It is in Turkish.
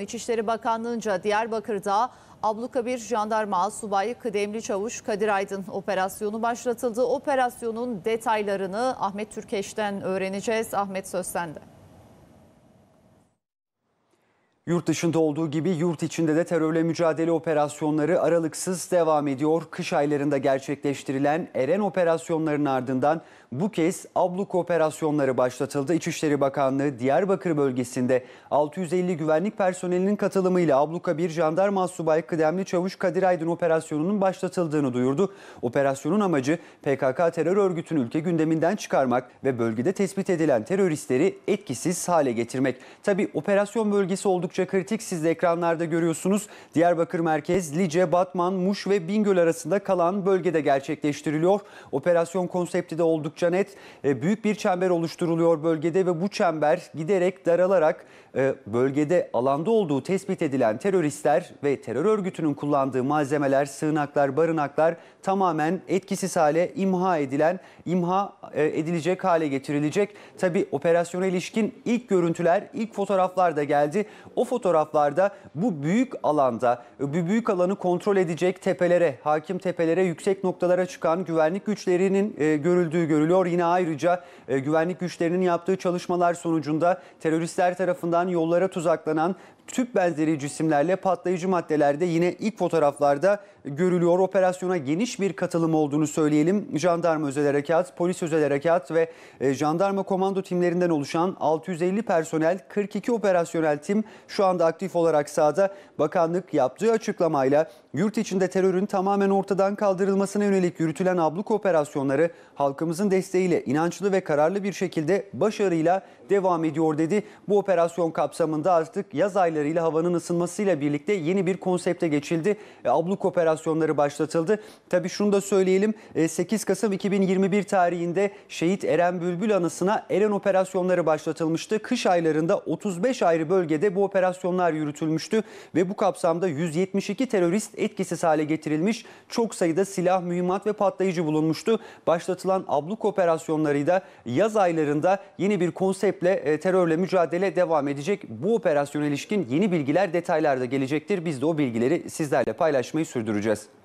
İçişleri Bakanlığı'nca Diyarbakır'da abluka bir jandarma subayı kıdemli çavuş Kadir Aydın operasyonu başlatıldı. Operasyonun detaylarını Ahmet Türkeş'ten öğreneceğiz. Ahmet söz Yurt dışında olduğu gibi yurt içinde de terörle mücadele operasyonları aralıksız devam ediyor. Kış aylarında gerçekleştirilen Eren operasyonlarının ardından bu kez Abluk operasyonları başlatıldı. İçişleri Bakanlığı Diyarbakır bölgesinde 650 güvenlik personelinin katılımıyla Abluka bir jandarma subay kıdemli çavuş Kadir Aydın operasyonunun başlatıldığını duyurdu. Operasyonun amacı PKK terör örgütünü ülke gündeminden çıkarmak ve bölgede tespit edilen teröristleri etkisiz hale getirmek. Tabi operasyon bölgesi oldukça oldukça kritik. Siz de ekranlarda görüyorsunuz. Diyarbakır merkez Lice, Batman, Muş ve Bingöl arasında kalan bölgede gerçekleştiriliyor. Operasyon konsepti de oldukça net. E, büyük bir çember oluşturuluyor bölgede ve bu çember giderek daralarak e, bölgede alanda olduğu tespit edilen teröristler ve terör örgütünün kullandığı malzemeler, sığınaklar, barınaklar tamamen etkisiz hale imha edilen, imha e, edilecek hale getirilecek. Tabi operasyona ilişkin ilk görüntüler, ilk fotoğraflar da geldi. O fotoğraflarda bu büyük alanda, e, bu büyük alanı kontrol edecek tepelere, hakim tepelere, yüksek noktalara çıkan güvenlik güçlerinin e, görüldüğü görülüyor. Yine ayrıca e, güvenlik güçlerinin yaptığı çalışmalar sonucunda teröristler tarafından yollara tuzaklanan tüp benzeri cisimlerle patlayıcı maddelerde yine ilk fotoğraflarda görülüyor. Operasyona geniş bir katılım olduğunu söyleyelim. Jandarma Özel Harekat, Polis Özel Harekat ve e, Jandarma Komando timlerinden oluşan 650 personel, 42 operasyonel tim şu anda aktif olarak sahada. Bakanlık yaptığı açıklamayla yurt içinde terörün tamamen ortadan kaldırılmasına yönelik yürütülen abluk operasyonları halkımızın desteğiyle inançlı ve kararlı bir şekilde başarıyla devam ediyor dedi. Bu operasyon kapsamında artık yaz aylarıyla havanın ısınmasıyla birlikte yeni bir konsepte geçildi. E, abluk operasyonları başlatıldı. Tabi şunu da söyleyelim 8 e, Kasım 2021 tarihinde şehit Eren Bülbül anısına Eren operasyonları başlatılmıştı. Kış aylarında 35 ayrı bölgede bu operasyon operasyonlar yürütülmüştü ve bu kapsamda 172 terörist etkisiz hale getirilmiş, çok sayıda silah, mühimmat ve patlayıcı bulunmuştu. Başlatılan abluk operasyonları da yaz aylarında yeni bir konseptle e, terörle mücadele devam edecek. Bu operasyona ilişkin yeni bilgiler detaylarda gelecektir. Biz de o bilgileri sizlerle paylaşmayı sürdüreceğiz.